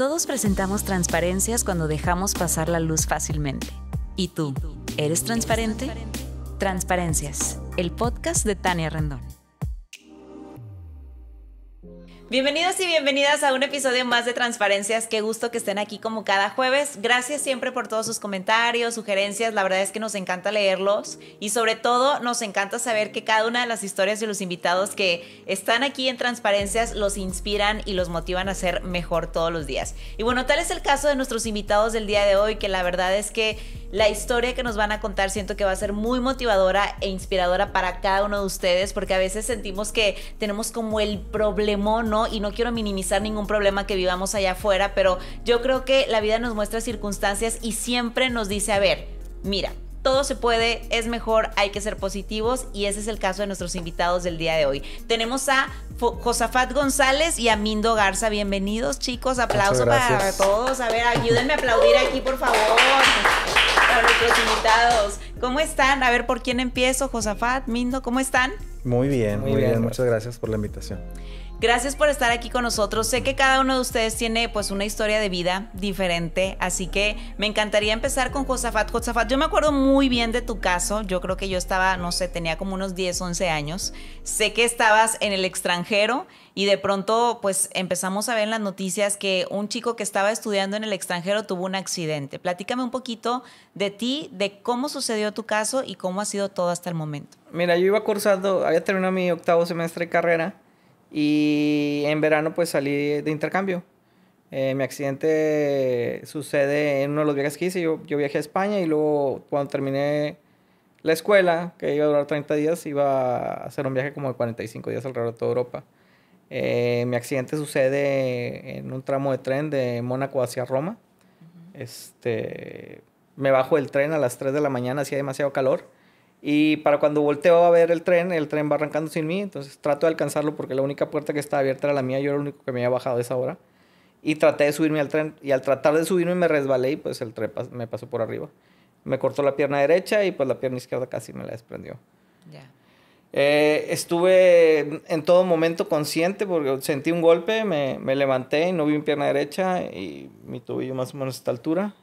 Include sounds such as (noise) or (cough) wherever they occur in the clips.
Todos presentamos transparencias cuando dejamos pasar la luz fácilmente. ¿Y tú? ¿Eres transparente? Transparencias, el podcast de Tania Rendón. Bienvenidos y bienvenidas a un episodio más de Transparencias. Qué gusto que estén aquí como cada jueves. Gracias siempre por todos sus comentarios, sugerencias. La verdad es que nos encanta leerlos y sobre todo nos encanta saber que cada una de las historias de los invitados que están aquí en Transparencias los inspiran y los motivan a ser mejor todos los días. Y bueno, tal es el caso de nuestros invitados del día de hoy que la verdad es que la historia que nos van a contar siento que va a ser muy motivadora e inspiradora para cada uno de ustedes porque a veces sentimos que tenemos como el problema, ¿no? Y no quiero minimizar ningún problema que vivamos allá afuera, pero yo creo que la vida nos muestra circunstancias y siempre nos dice, a ver, mira, todo se puede, es mejor, hay que ser positivos y ese es el caso de nuestros invitados del día de hoy. Tenemos a Josafat González y a Mindo Garza. Bienvenidos, chicos. Aplauso para todos. A ver, ayúdenme a aplaudir aquí, por favor. a nuestros invitados. ¿Cómo están? A ver, ¿por quién empiezo? Josafat, Mindo, ¿cómo están? Muy bien, muy, bien. Muchas gracias por la invitación. Gracias por estar aquí con nosotros. Sé que cada uno de ustedes tiene pues una historia de vida diferente, así que me encantaría empezar con Josafat. Josafat, yo me acuerdo muy bien de tu caso. Yo creo que yo estaba, no sé, tenía como unos 10, 11 años. Sé que estabas en el extranjero y de pronto pues empezamos a ver en las noticias que un chico que estaba estudiando en el extranjero tuvo un accidente. Platícame un poquito de ti, de cómo sucedió tu caso y cómo ha sido todo hasta el momento. Mira, yo iba cursando, había terminado mi octavo semestre de carrera y en verano pues salí de intercambio. Eh, mi accidente sucede en uno de los viajes que hice. Yo, yo viajé a España y luego cuando terminé la escuela, que iba a durar 30 días, iba a hacer un viaje como de 45 días alrededor de toda Europa. Eh, mi accidente sucede en un tramo de tren de Mónaco hacia Roma. Este, me bajo del tren a las 3 de la mañana, hacía demasiado calor. Y para cuando volteo a ver el tren, el tren va arrancando sin mí, entonces trato de alcanzarlo porque la única puerta que estaba abierta era la mía, yo era el único que me había bajado a esa hora. Y traté de subirme al tren, y al tratar de subirme me resbalé y pues el tren me pasó por arriba. Me cortó la pierna derecha y pues la pierna izquierda casi me la desprendió. Ya. Eh, estuve en todo momento consciente porque sentí un golpe, me, me, levanté y no vi mi pierna derecha y mi tobillo más o menos a esta altura.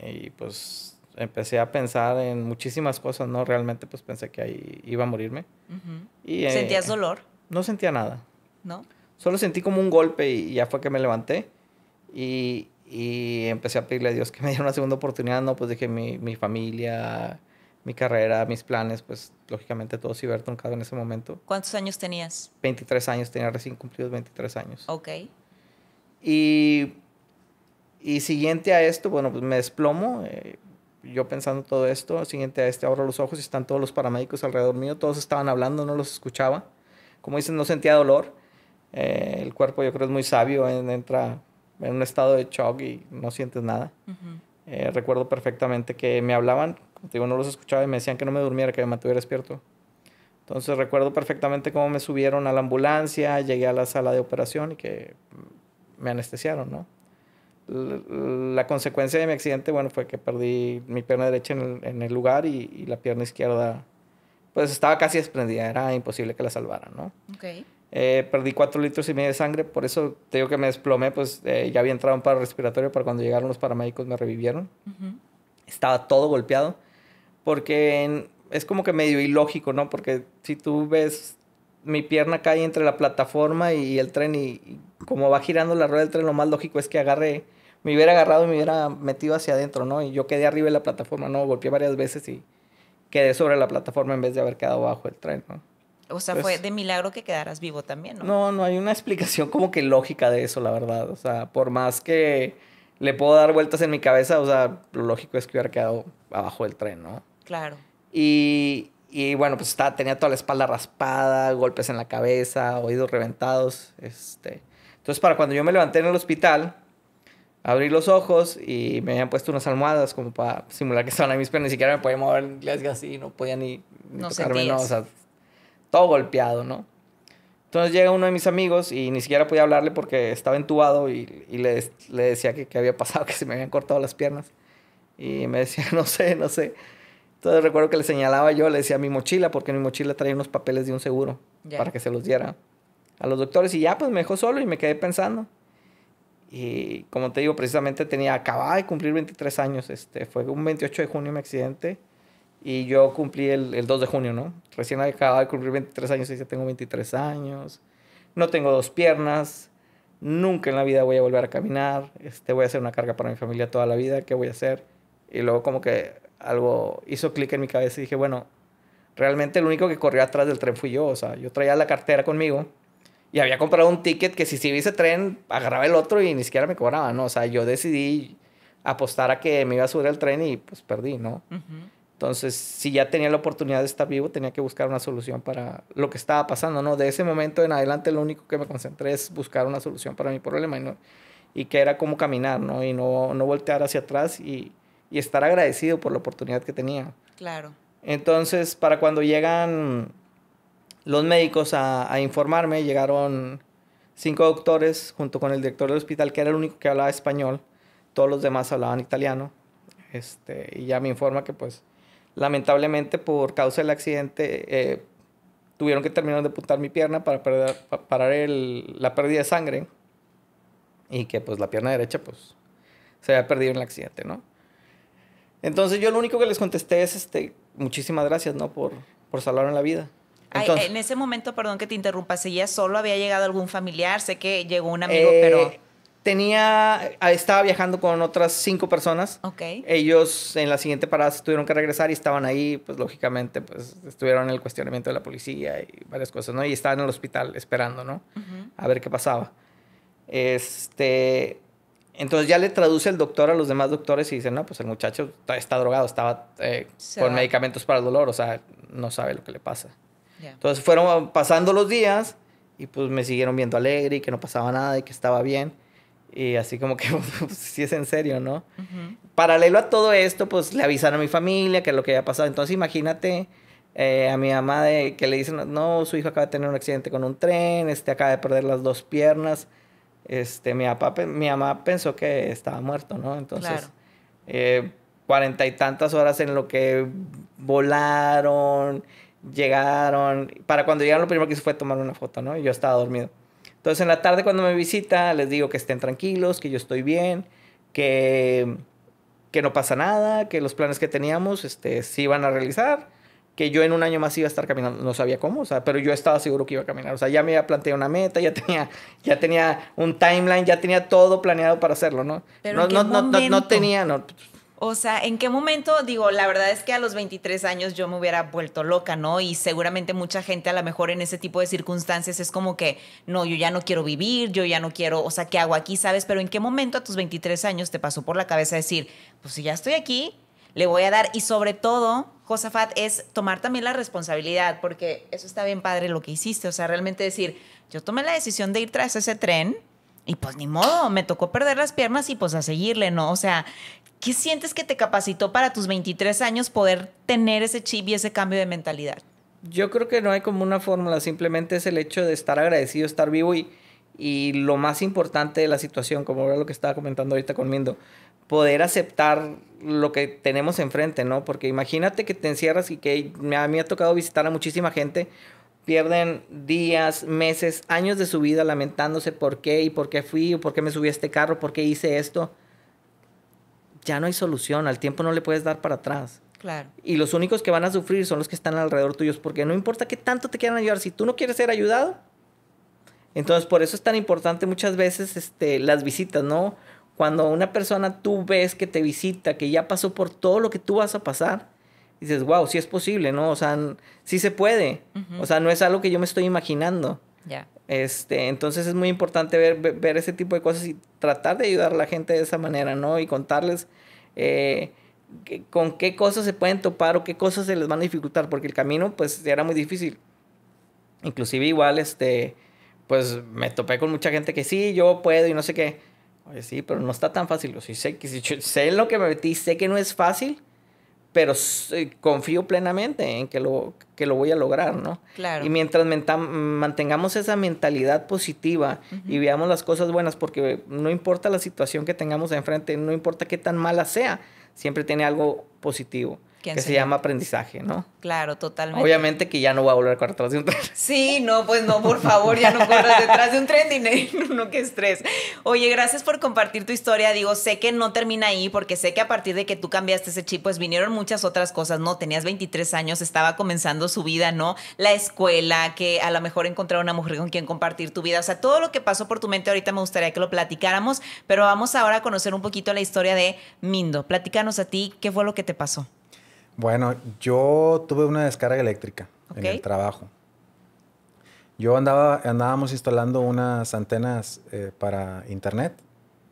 Eh, y pues empecé a pensar en muchísimas cosas, ¿no? Realmente pues pensé que ahí iba a morirme. y, eh, ¿Sentías dolor? No sentía nada. ¿No? Solo sentí como un golpe y ya fue que me levanté y, y empecé a pedirle a Dios que (laughs) me diera una segunda oportunidad, ¿no? Pues dije mi, mi familia, mi carrera, mis planes, pues lógicamente todo se a truncado en ese momento. ¿Cuántos años tenías? 23 años, tenía recién cumplidos 23 años. Ok. Y, y siguiente a esto, bueno, pues me desplomo. Eh, yo pensando todo esto, siguiente a este, abro los ojos y están todos los paramédicos alrededor mío, todos estaban hablando, no los escuchaba. Como dicen, no sentía dolor. Eh, el cuerpo yo creo es muy sabio, entra en un estado de shock y no sientes nada. Eh, recuerdo perfectamente que me hablaban, digo, no los escuchaba y me decían que no me durmiera, que me mantuviera despierto. Entonces recuerdo perfectamente cómo me subieron a la ambulancia, llegué a la sala de operación y que me anestesiaron, ¿no? la consecuencia de mi accidente, bueno, fue que perdí mi pierna derecha en el, lugar y, la pierna izquierda, pues estaba casi desprendida, era imposible que la salvaran, ¿no? Eh, perdí cuatro litros y medio de sangre, por eso te digo que me desplomé, pues eh, ya había entrado un paro respiratorio, pero cuando llegaron los paramédicos me revivieron. Estaba todo golpeado, porque es como que medio ilógico, ¿no? Porque si tú ves mi pierna cae entre la plataforma y el tren y, y como va girando la rueda del tren, lo más lógico es que agarre me hubiera agarrado y me hubiera metido hacia adentro, ¿no? Y yo quedé arriba de la plataforma, ¿no? Golpeé varias veces y quedé sobre la plataforma en vez de haber quedado bajo el tren, ¿no? O sea, fue de milagro que quedaras vivo también, ¿no? No, no hay una explicación como que lógica de eso, la verdad. O sea, por más que le puedo dar vueltas en mi cabeza, o sea, lo lógico es que hubiera quedado abajo del tren, ¿no? Claro. Y, bueno, pues estaba, tenía toda la espalda raspada, golpes en la cabeza, oídos reventados. Este. Entonces, para cuando yo me levanté en el hospital, abrí los ojos y me habían puesto unas almohadas como para simular que estaban ahí mis piernas. Ni siquiera me podía mover les así, no podía ni, tocarme, no, o sea, todo golpeado, ¿no? Entonces llega uno de mis amigos y ni siquiera podía hablarle porque estaba entubado y, le, decía que, había pasado, que se me habían cortado las piernas. Y me decía, (laughs) no sé, no sé. Entonces recuerdo que le señalaba yo, le decía mi mochila, porque mi mochila traía unos papeles de un seguro para que se los diera a los doctores. Y ya, pues me dejó solo y me quedé pensando. Y como te digo, precisamente tenía, acababa de cumplir 23 años. Este, fue un 28 de junio mi accidente. Y yo cumplí el, el 2 de junio, ¿no? Recién acababa de cumplir 23 años y ya tengo 23 años. No tengo dos piernas. Nunca en la vida voy a volver a caminar. Este, voy a hacer una carga para mi familia toda la vida. ¿Qué voy a hacer? Y luego como que algo hizo clic en mi cabeza y dije, bueno, realmente el único que corría atrás del tren fui yo. O sea, yo traía la cartera conmigo y había comprado un ticket que si si ese tren, agarraba el otro y ni siquiera me cobraba, ¿no? O sea, yo decidí apostar a que me iba a subir al tren y pues perdí, ¿no? Entonces, si ya tenía la oportunidad de estar vivo, tenía que buscar una solución para lo que estaba pasando, ¿no? De ese momento en adelante, lo único que me concentré es buscar una solución para mi problema y, no, y que era como caminar, ¿no? Y no, no voltear hacia atrás y, y estar agradecido por la oportunidad que tenía. Claro. Entonces, para cuando llegan los médicos a, informarme. Llegaron cinco doctores junto con el director del hospital, que era el único que hablaba español. Todos los demás hablaban italiano. Este, y ya me informa que pues lamentablemente por causa del accidente eh, tuvieron que terminar de apuntar mi pierna para parar la pérdida de sangre y que pues la pierna derecha pues se había perdido en el accidente, ¿no? Entonces yo lo único que les contesté es este, muchísimas gracias, ¿no? Por, por salvarme la vida en ese momento, perdón que te interrumpa, si ya solo había llegado algún familiar, sé que llegó un amigo, eh, pero... Tenía, ah, estaba viajando con otras cinco personas. Ok. Ellos en la siguiente parada tuvieron que regresar y estaban ahí, pues lógicamente, pues estuvieron en el cuestionamiento de la policía y varias cosas, ¿no? Y estaban en el hospital esperando, ¿no? A ver qué pasaba. Este, entonces ya le traduce el doctor a los demás doctores y dicen, no, pues el muchacho está, drogado, estaba eh, con medicamentos para el dolor, o sea, no sabe lo que le pasa. Entonces fueron pasando los días y pues me siguieron viendo alegre y que no pasaba nada y que estaba bien. Y así como que, (laughs) pues, si es en serio, ¿no? Paralelo a todo esto, pues le avisaron a mi familia que lo que había pasado. Entonces imagínate eh, a mi mamá de, que le dicen, no, su hijo acaba de tener un accidente con un tren, este acaba de perder las dos piernas. Este, mi, papá, mi mamá pensó que estaba muerto, ¿no? Entonces, eh, cuarenta y tantas horas en lo que volaron Llegaron, para cuando llegaron lo primero que hice fue tomar una foto, ¿no? Y yo estaba dormido. Entonces en la tarde cuando me visita les digo que estén tranquilos, que yo estoy bien, que, que no pasa nada, que los planes que teníamos este, se iban a realizar, que yo en un año más iba a estar caminando, no sabía cómo, o sea, pero yo estaba seguro que iba a caminar, o sea, ya me había planteado una meta, ya tenía, ya tenía un timeline, ya tenía todo planeado para hacerlo, ¿no? no, no, no, no, no tenía, no, o sea, ¿en qué momento? Digo, la verdad es que a los 23 años yo me hubiera vuelto loca, ¿no? Y seguramente mucha gente a lo mejor en ese tipo de circunstancias es como que, no, yo ya no quiero vivir, yo ya no quiero, o sea, ¿qué hago aquí, sabes? Pero ¿en qué momento a tus 23 años te pasó por la cabeza decir, pues si ya estoy aquí, le voy a dar? Y sobre todo, Josafat, es tomar también la responsabilidad, porque eso está bien padre lo que hiciste, o sea, realmente decir, yo tomé la decisión de ir tras ese tren, y pues ni modo, me tocó perder las piernas y pues a seguirle, ¿no? O sea, ¿Qué sientes que te capacitó para tus 23 años poder tener ese chip y ese cambio de mentalidad? Yo creo que no hay como una fórmula, simplemente es el hecho de estar agradecido, estar vivo y, y lo más importante de la situación, como era lo que estaba comentando ahorita con Mindo, poder aceptar lo que tenemos enfrente, ¿no? Porque imagínate que te encierras y que a mí me ha tocado visitar a muchísima gente, pierden días, meses, años de su vida lamentándose por qué y por qué fui, por qué me subí a este carro, por qué hice esto ya no hay solución, al tiempo no le puedes dar para atrás. Claro. Y los únicos que van a sufrir son los que están alrededor tuyos, porque no importa qué tanto te quieran ayudar, si tú no quieres ser ayudado, entonces por eso es tan importante muchas veces este, las visitas, ¿no? Cuando una persona tú ves que te visita, que ya pasó por todo lo que tú vas a pasar, dices, wow, sí es posible, ¿no? O sea, sí se puede. O sea, no es algo que yo me estoy imaginando. Ya. Este, entonces es muy importante ver, ver ese tipo de cosas y tratar de ayudar a la gente de esa manera, ¿no? Y contarles eh, con qué cosas se pueden topar o qué cosas se les van a dificultar, porque el camino pues era muy difícil. Inclusive igual, este, pues me topé con mucha gente que sí, yo puedo y no sé qué. Oye, sí, pero no está tan fácil. sí sé sé lo que me metí, sé que no es fácil, pero eh, confío plenamente en que lo, que lo voy a lograr, ¿no? Claro. Y mientras mantengamos esa mentalidad positiva y veamos las cosas buenas, porque no importa la situación que tengamos enfrente, no importa qué tan mala sea, siempre tiene algo positivo que, se llama aprendizaje, ¿no? Claro, totalmente. Obviamente que ya no voy a volver a correr de un tren. (laughs) Sí, no, pues no, por favor, ya no corras detrás de un tren, y (laughs) no, qué estrés. Oye, gracias por compartir tu historia. Digo, sé que no termina ahí porque sé que a partir de que tú cambiaste ese chip, pues vinieron muchas otras cosas, ¿no? Tenías 23 años, estaba comenzando su vida, ¿no? La escuela, que a lo mejor encontrar una mujer con quien compartir tu vida. O sea, todo lo que pasó por tu mente ahorita me gustaría que lo platicáramos, pero vamos ahora a conocer un poquito la historia de Mindo. Platícanos a ti, ¿qué fue lo que te pasó? Bueno, yo tuve una descarga eléctrica en el trabajo. Yo andaba, andábamos instalando unas antenas eh, para internet.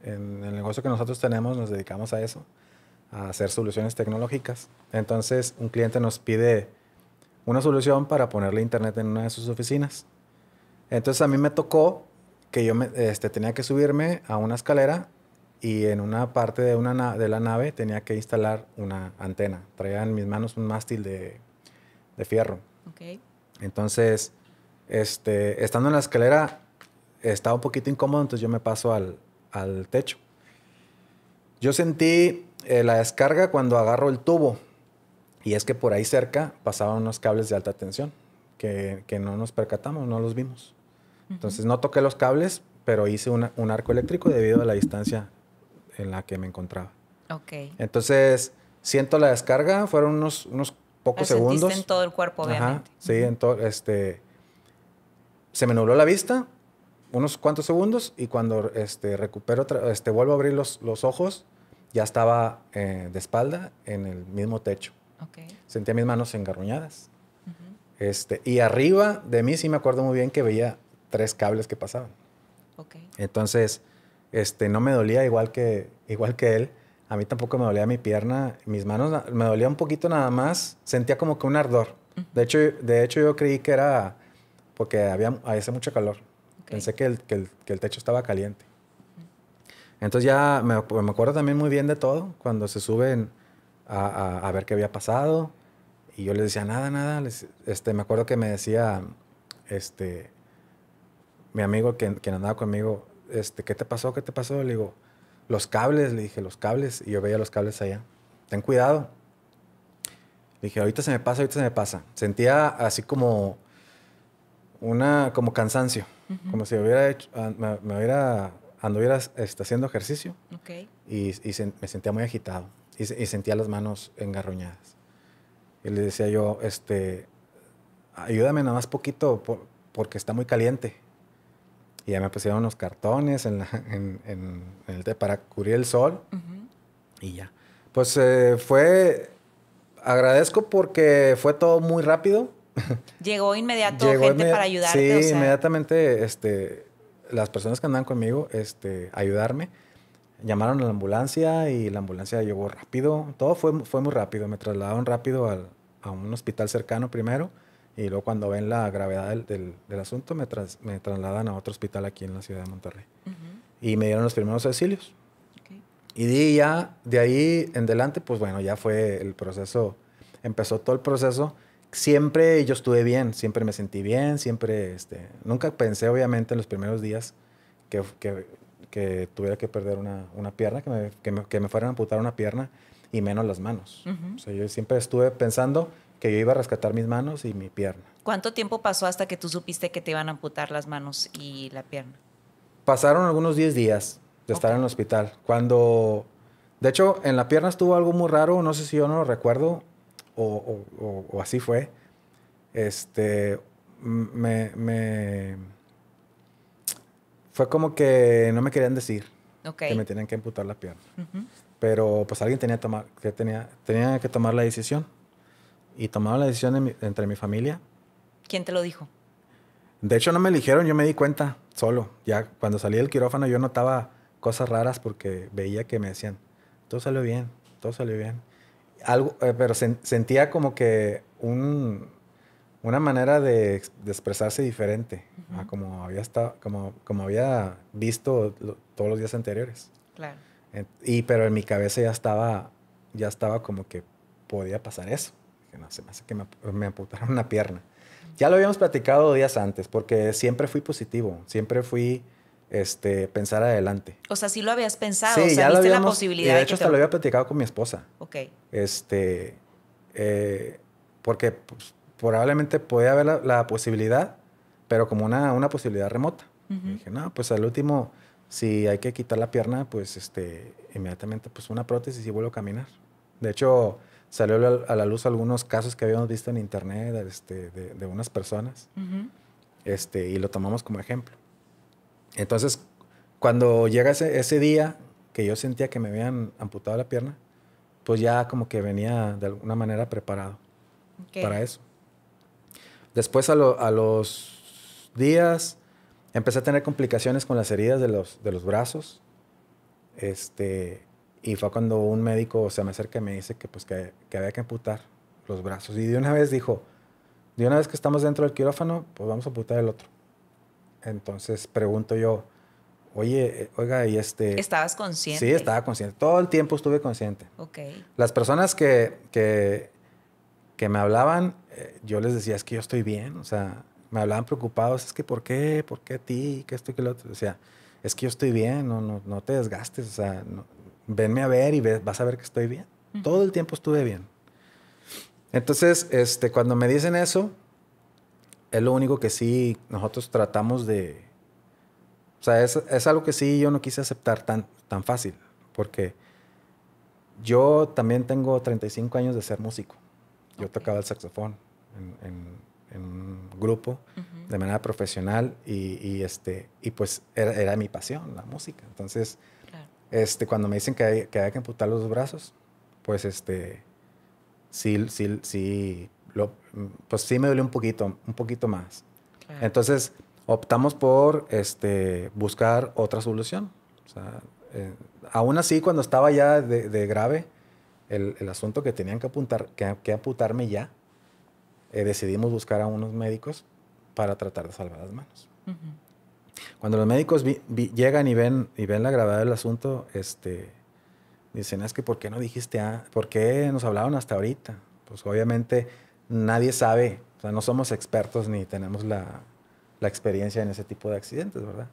En el negocio que nosotros tenemos nos dedicamos a eso, a hacer soluciones tecnológicas. Entonces, un cliente nos pide una solución para ponerle internet en una de sus oficinas. Entonces, a mí me tocó que yo este, tenía que subirme a una escalera y en una parte de, una, de la nave tenía que instalar una antena. Traía en mis manos un mástil de, de fierro. Entonces, este, estando en la escalera, estaba un poquito incómodo, entonces yo me paso al, al techo. Yo sentí eh, la descarga cuando agarro el tubo. Y es que por ahí cerca pasaban unos cables de alta tensión que, que no nos percatamos, no los vimos. Entonces no toqué los cables, pero hice un arco eléctrico debido a la distancia en la que me encontraba. Ok. Entonces, siento la descarga, fueron unos, unos pocos segundos. en todo el cuerpo, obviamente. Ajá, sí, en todo, este, se me nubló la vista unos cuantos segundos y cuando este, recupero, este, vuelvo a abrir los, los ojos, ya estaba eh, de espalda en el mismo techo. Okay. Sentía mis manos engarruñadas. este, y arriba de mí sí me acuerdo muy bien que veía tres cables que pasaban. Okay. Entonces, este, no me dolía igual que, igual que él. A mí tampoco me dolía mi pierna, mis manos me dolía un poquito nada más. Sentía como que un ardor. De hecho, de hecho yo creí que era porque había hace mucho calor. Pensé que el, techo estaba caliente. Entonces ya me, acuerdo también muy bien de todo, cuando se suben a, ver qué había pasado. Y yo les decía, nada, nada. este, me acuerdo que me decía este, mi amigo, que quien andaba conmigo, este, ¿qué te pasó? ¿Qué te pasó? Le digo, los cables, le dije, los cables. Y yo veía los cables allá. Ten cuidado. Le dije, ahorita se me pasa, ahorita se me pasa. Sentía así como una, como cansancio. Como si hubiera hecho, me, hubiera, anduviera este, haciendo ejercicio. Y, me sentía muy agitado. Y, sentía las manos engarroñadas. Y le decía yo, este, ayúdame nada más poquito porque está muy caliente. Y ya me pusieron unos cartones en, en, para cubrir el sol. Y ya. Pues eh, fue. Agradezco porque fue todo muy rápido. (laughs) Llegó inmediato gente para ayudarte. Sí, inmediatamente este, las personas que andaban conmigo este, ayudarme. Llamaron a la ambulancia y la ambulancia llegó rápido. Todo fue, fue muy rápido. Me trasladaron rápido al, a un hospital cercano primero y luego cuando ven la gravedad del, del, asunto, me, me, trasladan a otro hospital aquí en la ciudad de Monterrey. Y me dieron los primeros auxilios. Y di ya de ahí en adelante, pues bueno, ya fue el proceso, empezó todo el proceso. Siempre yo estuve bien, siempre me sentí bien, siempre, este, nunca pensé obviamente en los primeros días que, que, que tuviera que perder una, una pierna, que me, que me, que, me, fueran a amputar una pierna y menos las manos. O sea, yo siempre estuve pensando que yo iba a rescatar mis manos y mi pierna. ¿Cuánto tiempo pasó hasta que tú supiste que te iban a amputar las manos y la pierna? Pasaron algunos 10 días de estar en el hospital. Cuando, de hecho, en la pierna estuvo algo muy raro, no sé si yo no lo recuerdo o, así fue. Este, me, Fue como que no me querían decir que me tenían que amputar la pierna. Pero pues alguien tenía, tenía que tomar la decisión y tomaba la decisión entre mi familia. ¿Quién te lo dijo? De hecho, no me eligieron, yo me di cuenta solo. Ya cuando salí del quirófano yo notaba cosas raras porque veía que me decían, todo salió bien, todo salió bien. Algo, eh, pero sentía como que una manera de, expresarse diferente como había, visto todos los días anteriores. Claro. y, pero en mi cabeza ya estaba, ya estaba como que podía pasar eso no, se me hace que me, me amputaron una pierna. Ya lo habíamos platicado días antes, porque siempre fui positivo, siempre fui este, pensar adelante. O sea, sí lo habías pensado, sí, o sea, ya viste lo la posibilidad. de, hecho, hasta lo había platicado con mi esposa. Ok. Este, eh, porque pues, probablemente podía haber la, posibilidad, pero como una, una posibilidad remota. dije, no, pues al último, si hay que quitar la pierna, pues este, inmediatamente pues una prótesis y vuelvo a caminar. De hecho, salió a la luz algunos casos que habíamos visto en internet este, de, de, unas personas este, y lo tomamos como ejemplo. Entonces, cuando llega ese, día que yo sentía que me habían amputado la pierna, pues ya como que venía de alguna manera preparado para eso. Después a, a, los días empecé a tener complicaciones con las heridas de los, de los brazos. Este, y fue cuando un médico se me acerca y me dice que, pues, que, que había que amputar los brazos. Y de una vez dijo, de una vez que estamos dentro del quirófano, pues vamos a amputar el otro. Entonces pregunto yo, oye, eh, oiga, y este... ¿Estabas consciente? Sí, estaba consciente. Todo el tiempo estuve consciente. Ok. Las personas que, que, que me hablaban, eh, yo les decía, es que yo estoy bien. O sea, me hablaban preocupados, es que ¿por qué? ¿Por qué a ti? ¿Qué estoy? qué lo otro? O sea, es que yo estoy bien, no, no, no te desgastes. O sea, no, venme a ver y vas a ver que estoy bien. Todo el tiempo estuve bien. Entonces, este, cuando me dicen eso, es lo único que sí nosotros tratamos de... O sea, es, algo que sí yo no quise aceptar tan, tan fácil, porque yo también tengo 35 años de ser músico. Yo tocaba el saxofón en, en, un grupo de manera profesional y, y, este, y pues era, era mi pasión, la música. Entonces, este, cuando me dicen que hay que, amputar los brazos, pues este, sí, sí, sí, lo, pues sí me duele un poquito, un poquito más. Entonces optamos por este, buscar otra solución. O eh, aún así, cuando estaba ya de, grave, el, asunto que tenían que, amputarme ya, eh, decidimos buscar a unos médicos para tratar de salvar las manos. Cuando los médicos llegan y ven, y ven la gravedad del asunto, este, dicen, es que ¿por qué no dijiste, por qué nos hablaron hasta ahorita? Pues obviamente nadie sabe, o sea, no somos expertos ni tenemos la, experiencia en ese tipo de accidentes, ¿verdad?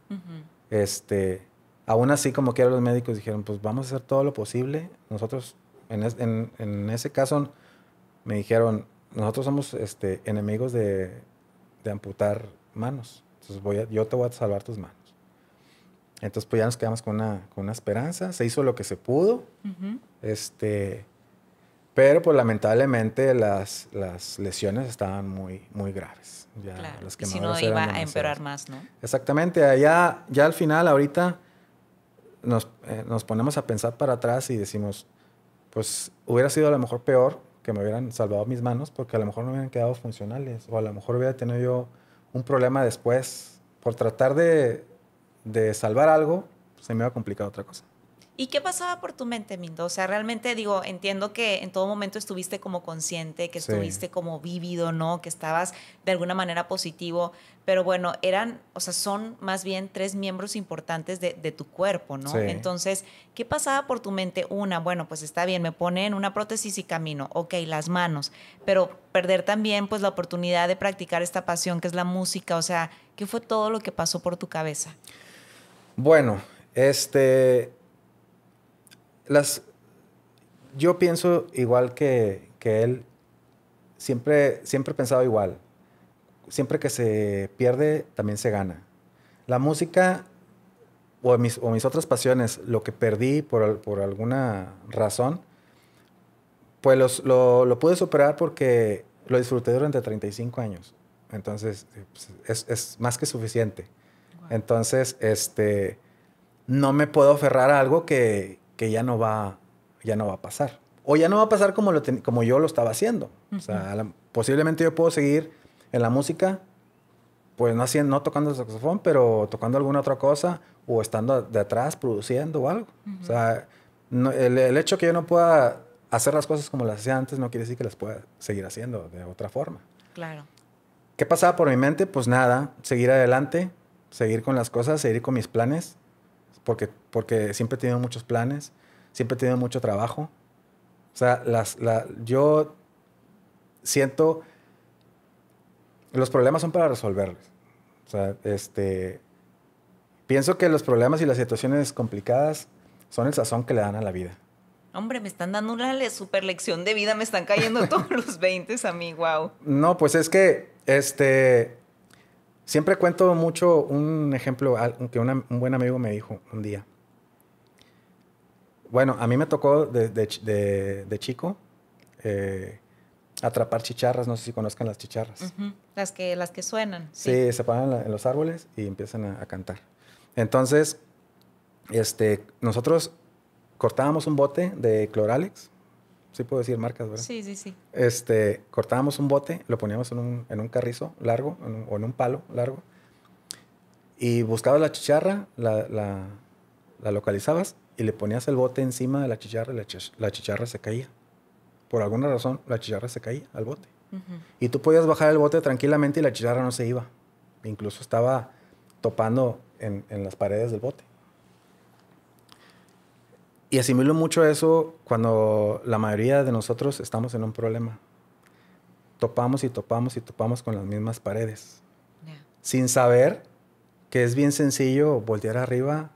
Este, aún así, como quiero los médicos dijeron, pues vamos a hacer todo lo posible. Nosotros, en, ese caso, me dijeron, nosotros somos este, enemigos de amputar manos. Entonces voy yo te voy a salvar tus manos. Entonces, pues ya nos quedamos con una, con una esperanza. Se hizo lo que se pudo. este, pero, pues lamentablemente, las, las lesiones estaban muy, muy graves. Ya claro. las si no, iba a empeorar más, ¿no? Exactamente. Allá, ya al final, ahorita, nos, eh, nos ponemos a pensar para atrás y decimos, pues hubiera sido a lo mejor peor que me hubieran salvado mis manos porque a lo mejor no hubieran quedado funcionales o a lo mejor hubiera tenido yo un problema después por tratar de, salvar algo, se me va a complicar otra cosa. ¿Y qué pasaba por tu mente, Mindo? O sea, realmente digo, entiendo que en todo momento estuviste como consciente, que estuviste como vívido, ¿no? Que estabas de alguna manera positivo, pero bueno, eran, o sea, son más bien tres miembros importantes de, tu cuerpo, ¿no? Entonces, ¿qué pasaba por tu mente? Una, bueno, pues está bien, me ponen una prótesis y camino, ok, las manos, pero perder también pues la oportunidad de practicar esta pasión que es la música, o sea, ¿qué fue todo lo que pasó por tu cabeza? Bueno, este las, yo pienso igual que, que él, siempre, siempre he pensado igual. Siempre que se pierde, también se gana. La música o mis, otras pasiones, lo que perdí por, alguna razón, pues lo, lo, pude superar porque lo disfruté durante 35 años. Entonces, pues, es, más que suficiente. Entonces, este, no me puedo aferrar a algo que, ya no va, ya no va a pasar. O ya no va a pasar como, lo como yo lo estaba haciendo. O sea, posiblemente yo puedo seguir en la música, pues no, haciendo, no tocando el saxofón, pero tocando alguna otra cosa o estando de atrás produciendo o algo. O sea, el, el hecho que yo no pueda hacer las cosas como las hacía antes no quiere decir que las pueda seguir haciendo de otra forma. Claro. ¿Qué pasaba por mi mente? Pues nada, seguir adelante, seguir con las cosas, seguir con mis planes porque, porque siempre he tenido muchos planes, siempre he tenido mucho trabajo. O sea, las, yo siento los problemas son para resolverlos. O sea, este, pienso que los problemas y las situaciones complicadas son el sazón que le dan a la vida. Hombre, me están dando una super lección de vida, me están cayendo (laughs) todos los 20 a mí, wow. No, pues es que, este, Siempre cuento mucho un ejemplo que un buen amigo me dijo un día. Bueno, a mí me tocó de, chico eh, atrapar chicharras, no sé si conozcan las chicharras. Las, que, las que suenan. Sí, se paran en los árboles y empiezan a, cantar. Entonces, este, nosotros cortábamos un bote de cloralex sí puedo decir marcas, ¿verdad? Sí, sí, sí. Este, cortábamos un bote, lo poníamos en un, carrizo largo o en un palo largo y buscabas la chicharra, la, la, localizabas y le ponías el bote encima de la chicharra y la, chicharra se caía. Por alguna razón, la chicharra se caía al bote. Y tú podías bajar el bote tranquilamente y la chicharra no se iba. Incluso estaba topando en las paredes del bote. Y asimilo mucho eso cuando la mayoría de nosotros estamos en un problema. Topamos y topamos y topamos con las mismas paredes. Sin saber que es bien sencillo voltear arriba,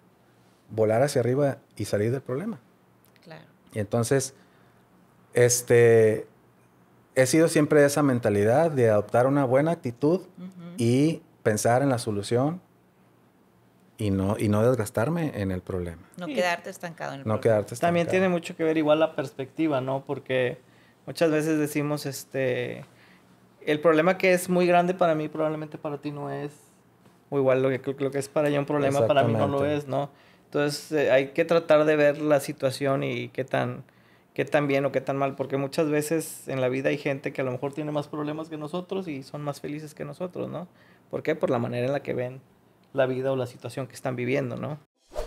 volar hacia arriba y salir del problema. Y entonces, este, he sido siempre esa mentalidad de adoptar una buena actitud y pensar en la solución y no, y no desgastarme en el problema. No quedarte estancado en el no problema. Quedarte También tiene mucho que ver igual la perspectiva, ¿no? Porque muchas veces decimos, este, el problema que es muy grande para mí probablemente para ti no es, o igual lo que, lo que es para ella un problema para mí no lo es, ¿no? Entonces eh, hay que tratar de ver la situación y qué tan, qué tan bien o qué tan mal, porque muchas veces en la vida hay gente que a lo mejor tiene más problemas que nosotros y son más felices que nosotros, ¿no? ¿Por qué? Por la manera en la que ven la vida o la situación que están viviendo, ¿no?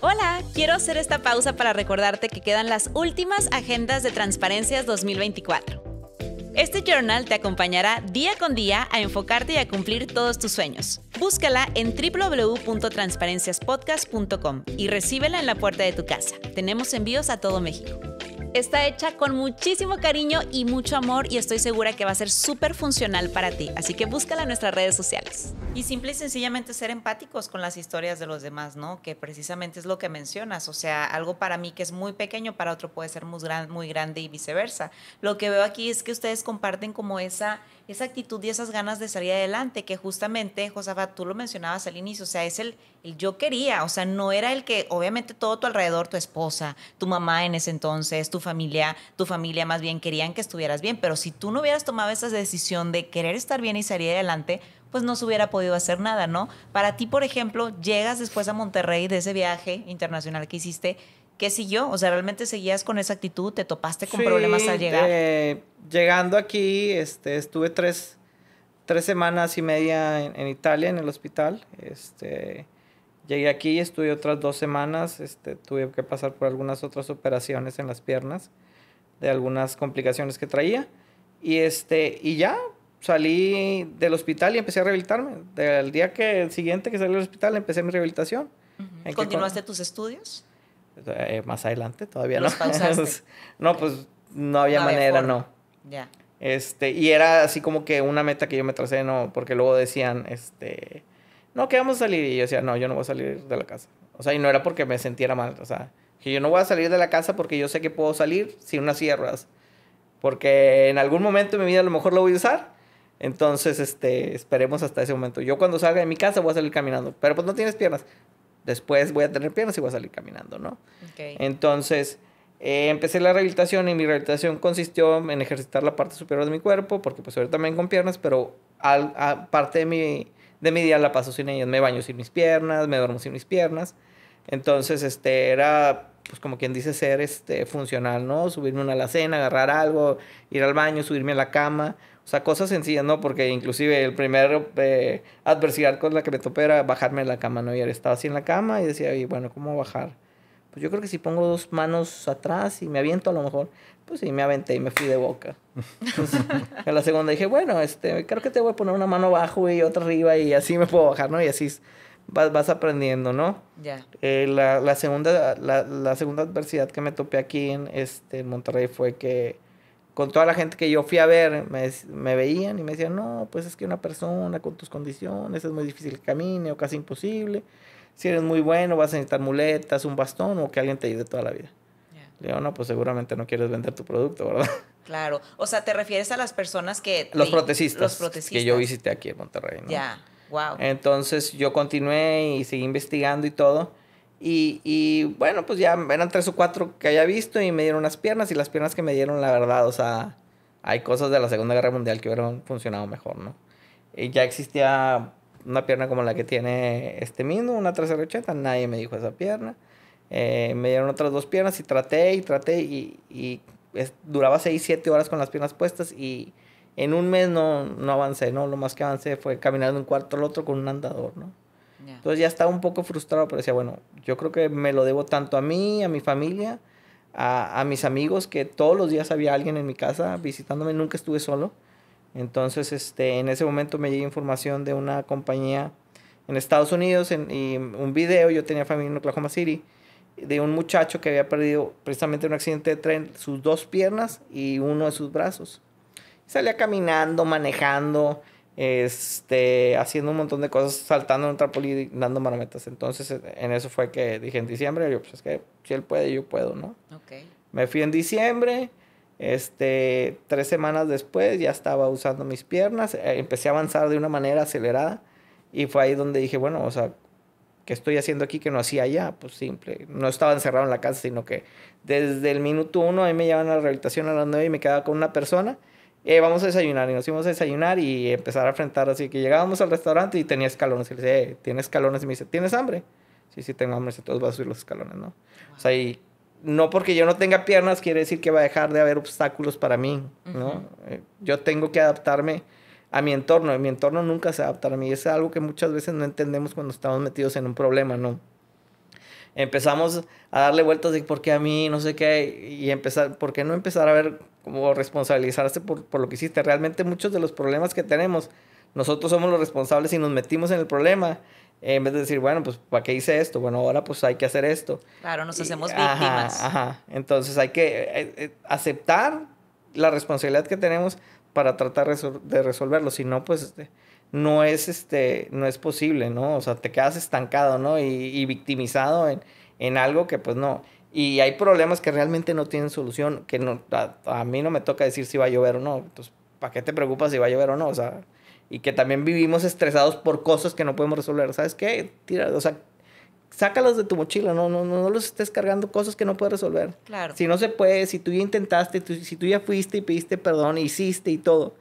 Hola, quiero hacer esta pausa para recordarte que quedan las últimas agendas de Transparencias 2024. Este journal te acompañará día con día a enfocarte y a cumplir todos tus sueños. Búscala en www.transparenciaspodcast.com y recíbela en la puerta de tu casa. Tenemos envíos a todo México. Está hecha con muchísimo cariño y mucho amor y estoy segura que va a ser súper funcional para ti. Así que búscala en nuestras redes sociales. Y simple y sencillamente ser empáticos con las historias de los demás, ¿no? Que precisamente es lo que mencionas. O sea, algo para mí que es muy pequeño, para otro puede ser muy, grande y viceversa. Lo que veo aquí es que ustedes comparten como esa, esa actitud y esas ganas de salir adelante, que justamente, Josafat, tú lo mencionabas al inicio, o sea, es el, el yo quería, o sea, no era el que, obviamente, todo tu alrededor, tu esposa, tu mamá en ese entonces, tu familia, tu familia más bien querían que estuvieras bien, pero si tú no hubieras tomado esa decisión de querer estar bien y salir adelante, pues no se hubiera podido hacer nada, ¿no? Para ti, por ejemplo, llegas después a Monterrey de ese viaje internacional que hiciste, ¿qué siguió? O sea, ¿realmente seguías con esa actitud? ¿Te topaste con problemas al llegar? Eh, llegando aquí, este, estuve tres, semanas y media en, en Italia, en el hospital. Este, Llegué aquí, estuve otras dos semanas, este, tuve que pasar por algunas otras operaciones en las piernas, de algunas complicaciones que traía. Y, este, y ya salí del hospital y empecé a rehabilitarme. Del día que, el siguiente que salí del hospital empecé mi rehabilitación. ¿Continuaste tus estudios? Eh, más adelante, todavía no. (laughs) no, pues no había manera, no. Ya. Este, y era así como que una meta que yo me tracé, no, porque luego decían, este, no, que vamos a salir. Y yo decía, no, yo no voy a salir de la casa. O sea, y no era porque me sintiera mal. O sea, que yo no voy a salir de la casa porque yo sé que puedo salir sin unas sierras. Porque en algún momento de mi vida a lo mejor lo voy a usar. Entonces, este, esperemos hasta ese momento. Yo cuando salga de mi casa voy a salir caminando. Pero pues no tienes piernas. Después voy a tener piernas y voy a salir caminando, ¿no? Entonces, eh, empecé la rehabilitación y mi rehabilitación consistió en ejercitar la parte superior de mi cuerpo, porque pues ahorita también con piernas, pero al, a parte de mi de mi día la paso sin ellos Me baño sin mis piernas, me duermo sin mis piernas. Entonces, este, era, pues como quien dice, ser este, funcional, ¿no? Subirme a la cena, agarrar algo, ir al baño, subirme a la cama. O sea, cosas sencillas, ¿no? Porque inclusive el primer eh, adversidad con la que me topé era bajarme a la cama, ¿no? Y estaba así en la cama y decía, bueno, ¿cómo bajar? Pues yo creo que si pongo dos manos atrás y me aviento a lo mejor, pues sí, me aventé y me fui de boca. Entonces, (laughs) en la segunda dije, bueno, este, creo que te voy a poner una mano abajo y otra arriba y así me puedo bajar, ¿no? Y así vas, vas aprendiendo, ¿no? Ya. Eh, la, la, segunda, la, la, segunda adversidad que me topé aquí en, este, Monterrey fue que con toda la gente que yo fui a ver, me, me, veían y me decían, no, pues es que una persona con tus condiciones es muy difícil que camine o casi imposible si eres muy bueno, vas a necesitar muletas, un bastón o que alguien te ayude toda la vida. Le digo, no, pues seguramente no quieres vender tu producto, ¿verdad? (laughs) Claro. O sea, te refieres a las personas que... Los protecistas. Los protecistas. Que yo visité aquí en Monterrey, ¿no? Ya, wow. Entonces yo continué y seguí investigando y todo. Y, y, bueno, pues ya eran tres o cuatro que había visto y me dieron unas piernas y las piernas que me dieron, la verdad, o sea, hay cosas de la Segunda Guerra Mundial que hubieran funcionado mejor, ¿no? Y ya existía una pierna como la que tiene este mismo, una 380, nadie me dijo esa pierna. Eh, me dieron otras dos piernas y traté y traté y, duraba 6, 7 horas con las piernas puestas y en un mes no, no avancé, ¿no? Lo más que avancé fue caminar de un cuarto al otro con un andador, ¿no? Entonces ya estaba un poco frustrado, pero decía, bueno, yo creo que me lo debo tanto a mí, a mi familia, a, a mis amigos, que todos los días había alguien en mi casa visitándome, nunca estuve solo. Entonces, este, en ese momento me llegó información de una compañía en Estados Unidos en, y un video, yo tenía familia en Oklahoma City, de un muchacho que había perdido precisamente en un accidente de tren sus dos piernas y uno de sus brazos. salía caminando, manejando, este, haciendo un montón de cosas, saltando en un trampolín y dando marometas. Entonces, e, en eso fue que dije en diciembre, yo pues es que si él puede, yo puedo, ¿no? Okay. Me fui en diciembre, este, tres semanas después ya estaba usando mis piernas, eh, empecé a avanzar de una manera acelerada y fue ahí donde dije, bueno, o sea, ¿qué estoy haciendo aquí que no hacía allá? Pues simple, no estaba encerrado en la casa, sino que desde el minuto uno ahí me llevan a la rehabilitación a las nueve y me quedaba con una persona. Eh, vamos a desayunar y nos íbamos a desayunar y empezar a enfrentar. Así que llegábamos al restaurante y tenía escalones. Y le dije, eh, ¿tienes escalones? Y me dice, ¿tienes hambre? Sí, sí, tengo hambre. Entonces vas a subir los escalones, ¿no? O sea, y no porque yo no tenga piernas quiere decir que va a dejar de haber obstáculos para mí, ¿no? Eh, yo tengo que adaptarme a mi entorno mi entorno nunca se adapta a mí. Es algo que muchas veces no entendemos cuando estamos metidos en un problema, ¿no? Empezamos a darle vueltas de por qué a mí, no sé qué, y empezar, ¿por qué no empezar a ver cómo responsabilizarse por, por lo que hiciste? Realmente muchos de los problemas que tenemos, nosotros somos los responsables y nos metimos en el problema eh, en vez de decir, bueno, pues, ¿para qué hice esto? Bueno, ahora pues hay que hacer esto. Claro, nos hacemos víctimas. Ajá, Entonces hay que eh, eh, aceptar la responsabilidad que tenemos para tratar de resolverlo. Si no, pues este, no es este, no es posible, ¿no? O sea, te quedas estancado, ¿no? Y, victimizado en, en, algo que pues no. Y hay problemas que realmente no tienen solución, que no, a, a mí no me toca decir si va a llover o no. Entonces, ¿para qué te preocupas si va a llover o no? O sea, y que también vivimos estresados por cosas que no podemos resolver. ¿Sabes qué? Tira, o sea, sácalos de tu mochila, no, no, no, los estés cargando cosas que no puedes resolver. Claro. Si no se puede, si tú ya intentaste, si tú ya fuiste y pediste perdón, hiciste y todo,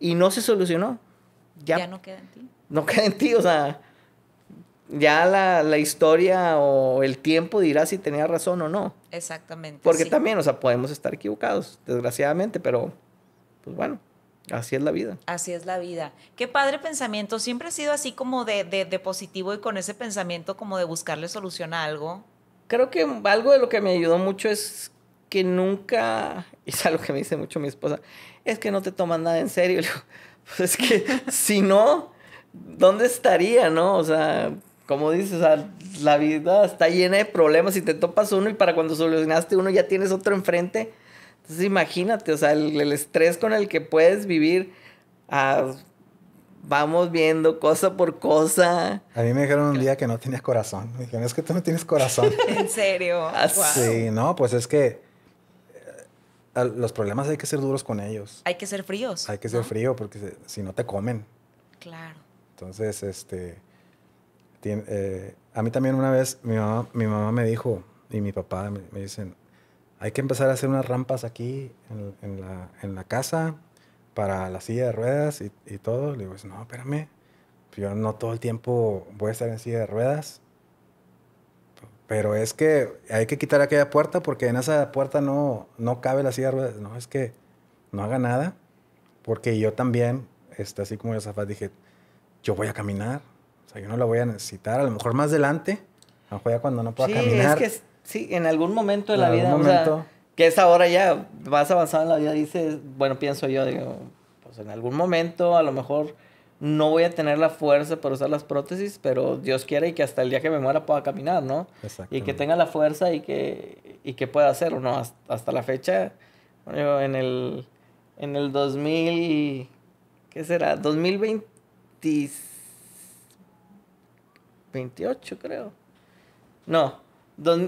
y no se solucionó, ya, no queda en ti. No queda en ti, o sea, ya la, historia o el tiempo dirá si tenía razón o no. Exactamente. Porque también, o sea, podemos estar equivocados, desgraciadamente, pero pues bueno. Así es la vida. Así es la vida. Qué padre pensamiento. Siempre he sido así como de, de, positivo y con ese pensamiento como de buscarle solución a algo. Creo que algo de lo que me ayudó mucho es que nunca, y (laughs) es algo que me dice mucho mi esposa, es que no te toman nada en serio. (laughs) Pues es que (laughs) si no, ¿dónde estaría, no? O sea, como dices, la vida está llena de problemas y te topas uno y para cuando solucionaste uno ya tienes otro enfrente entonces imagínate, o sea, el, estrés con el que puedes vivir, ah, vamos viendo cosa por cosa. A mí me dijeron un día que no tenía corazón. Me dijeron, es que tú no tienes corazón. (laughs) ¿En serio? Ah, sí, no, pues es que eh, los problemas hay que ser duros con ellos. Hay que ser fríos. Hay que ser frío porque si no te comen. Claro. Entonces, este, eh, a mí también una vez mi mamá, me dijo, y mi papá me dicen, hay que empezar a hacer unas rampas aquí en, la, casa para la silla de ruedas y, todo. Le digo, no, espérame, yo no todo el tiempo voy a estar en silla de ruedas. Pero es que hay que quitar aquella puerta porque en esa puerta no, no cabe la silla de ruedas. No, es que no haga nada. Porque yo también, este, así como yo, Zafat, dije, yo voy a caminar. O sea, yo no la voy a necesitar. A lo mejor más adelante. A lo cuando no pueda caminar. Es Sí, en algún momento de la vida. que es ahora ya, vas avanzado en la vida, dices, bueno, pienso yo, digo, pues en algún momento a lo mejor no voy a tener la fuerza para usar las prótesis, pero Dios quiere y que hasta el día que me muera pueda caminar, ¿no? Y que tenga la fuerza y que, que pueda hacerlo, ¿no? Hasta, la fecha, en el, en el 2000, ¿qué será? 28 creo. No,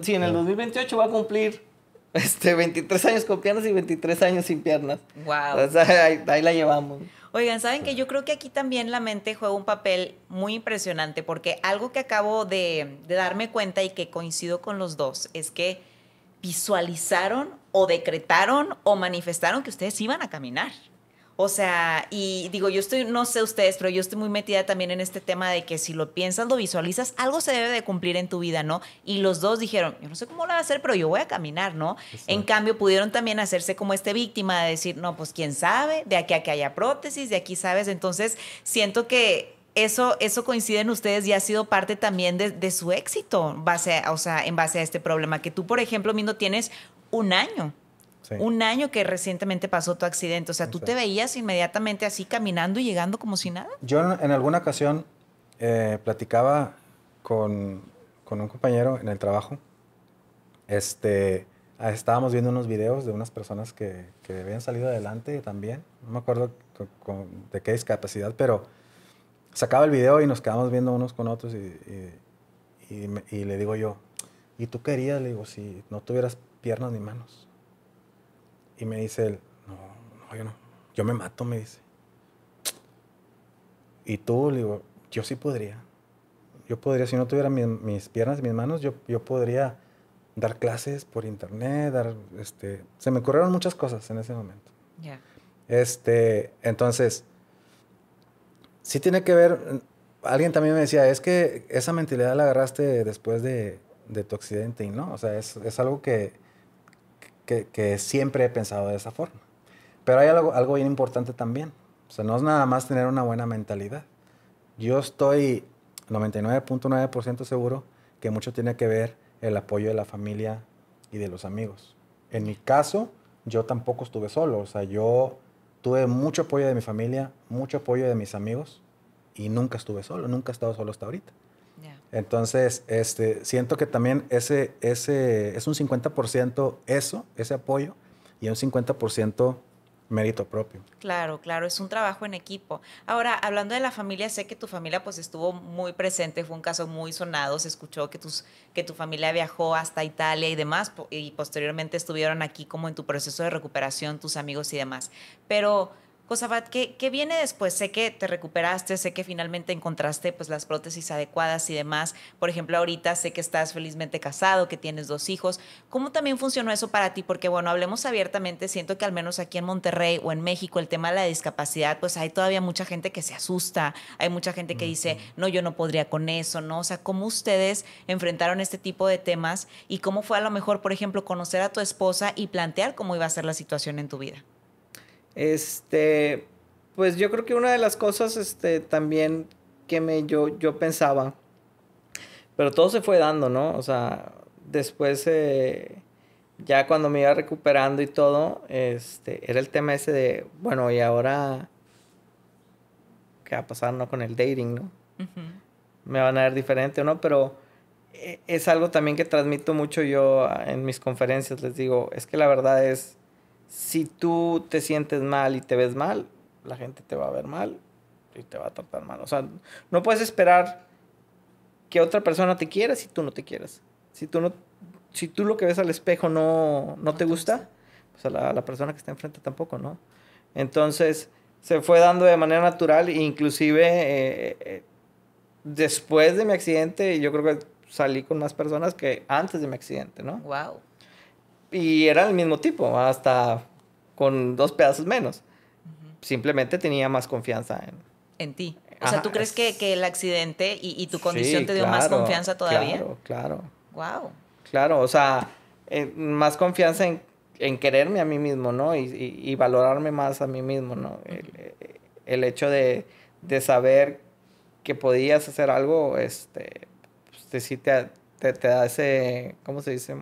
si en el 2028 ah. va a cumplir (laughs) este, 23 años con piernas y 23 años sin piernas. Wow. ahí, la llevamos. Oigan, saben que yo creo que aquí también la mente juega un papel muy impresionante porque algo que acabo de, de darme cuenta y que coincido con los dos es que visualizaron o decretaron o manifestaron que ustedes iban a caminar. O sea, y digo, yo estoy, no sé ustedes, pero yo estoy muy metida también en este tema de que si lo piensas, lo visualizas, algo se debe de cumplir en tu vida, ¿no? Y los dos dijeron, yo no sé cómo lo voy a hacer, pero yo voy a caminar, ¿no? En cambio, pudieron también hacerse como este víctima de decir, no, pues quién sabe, de aquí a que haya prótesis, de aquí sabes. Entonces, siento que eso, eso coincide en ustedes y ha sido parte también de, su éxito base, o sea, en base a este problema, que tú, por ejemplo, Mindo, tienes un año un año que recientemente pasó tu accidente. O sea, tú te veías inmediatamente así caminando y llegando como si nada. Yo en alguna ocasión eh, platicaba con, un compañero en el trabajo. Este, ah, estábamos viendo unos videos de unas personas que, habían salido adelante también. No me acuerdo de qué discapacidad, pero sacaba el video y nos quedamos viendo unos con otros y, y le digo yo, ¿y tú querías? Le digo, si no tuvieras piernas ni manos. Y me dice él, no, no, yo no. Yo me mato, me dice. Y tú, le digo, yo sí podría. Yo podría, si no tuviera mis, piernas y mis manos, yo, podría dar clases por internet, dar, este, se me ocurrieron muchas cosas en ese momento. Este, entonces, sí tiene que ver, alguien también me decía, es que esa mentalidad la agarraste después de, tu accidente y no, o sea, es, es algo que, que, siempre he pensado de esa forma. Pero hay algo, algo bien importante también. O sea, no es nada más tener una buena mentalidad. Yo estoy 99.9% seguro que mucho tiene que ver el apoyo de la familia y de los amigos. En mi caso, yo tampoco estuve solo. O sea, yo tuve mucho apoyo de mi familia, mucho apoyo de mis amigos y nunca estuve solo, nunca he estado solo hasta ahorita. Entonces, este, siento que también ese, es un 50% eso, ese apoyo, y un 50% mérito propio. Claro, claro, es un trabajo en equipo. Ahora, hablando de la familia, sé que tu familia pues estuvo muy presente, fue un caso muy sonado, se escuchó que, tus, que tu familia viajó hasta Italia y demás, y posteriormente estuvieron aquí como en tu proceso de recuperación, tus amigos y demás. Pero Josafat, ¿qué, ¿qué, viene después? Sé que te recuperaste, sé que finalmente encontraste pues, las prótesis adecuadas y demás. Por ejemplo, ahorita sé que estás felizmente casado, que tienes dos hijos. ¿Cómo también funcionó eso para ti? Porque, bueno, hablemos abiertamente, siento que al menos aquí en Monterrey o en México el tema de la discapacidad, pues hay todavía mucha gente que se asusta, hay mucha gente que dice, no, yo no podría con eso, ¿no? O sea, ¿cómo ustedes enfrentaron este tipo de temas y cómo fue a lo mejor, por ejemplo, conocer a tu esposa y plantear cómo iba a ser la situación en tu vida? Este, pues yo creo que una de las cosas este, también que me, yo, yo pensaba, pero todo se fue dando, ¿no? O sea, después, eh, ya cuando me iba recuperando y todo, este, era el tema ese de, bueno, y ahora, ¿qué va a pasar, no? Con el dating, ¿no? Me van a ver diferente o no, pero eh, es algo también que transmito mucho yo en mis conferencias, les digo, es que la verdad es si tú te sientes mal y te ves mal, la gente te va a ver mal y te va a tratar mal. O sea, no puedes esperar que otra persona te quiera si tú no te quieres. Si tú, no, si tú lo que ves al espejo no, te gusta, pues a la, persona que está enfrente tampoco, ¿no? Entonces, se fue dando de manera natural, e inclusive eh, eh, después de mi accidente, yo creo que salí con más personas que antes de mi accidente, ¿no? Wow. Y era el mismo tipo, hasta con dos pedazos menos. Simplemente tenía más confianza en... En ti. O sea, ¿tú crees que, el accidente y, tu condición te dio más confianza todavía? Claro, claro. Wow. Claro, o sea, eh, más confianza en, quererme a mí mismo, ¿no? Y, y, valorarme más a mí mismo, ¿no? Eh, el, hecho de, saber que podías hacer algo, este, pues, sí te, te, te da ese, ¿cómo se dice?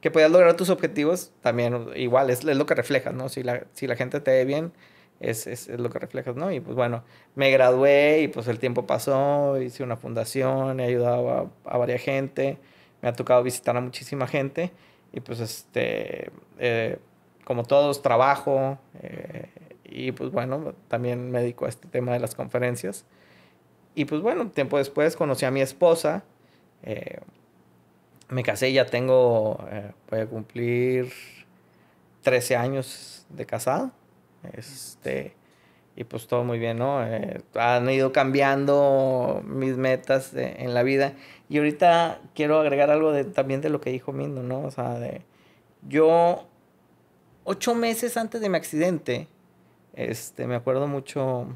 que puedas lograr tus objetivos, también igual, es, lo que reflejas, ¿no? Si la, si la gente te ve bien, es, es, lo que reflejas, ¿no? Y pues bueno, me gradué y pues el tiempo pasó, hice una fundación, he ayudado a, a varias gente, me ha tocado visitar a muchísima gente y pues este, eh, como todos, trabajo eh, y pues bueno, también me dedico a este tema de las conferencias. Y pues bueno, tiempo después conocí a mi esposa. Eh, me casé, ya tengo, eh, voy a cumplir 13 años de casado. Este, y pues todo muy bien, ¿no? Eh, han ido cambiando mis metas en la vida. Y ahorita quiero agregar algo de, también de lo que dijo Mindo, ¿no? O sea, de, yo, ocho meses antes de mi accidente, este, me acuerdo mucho,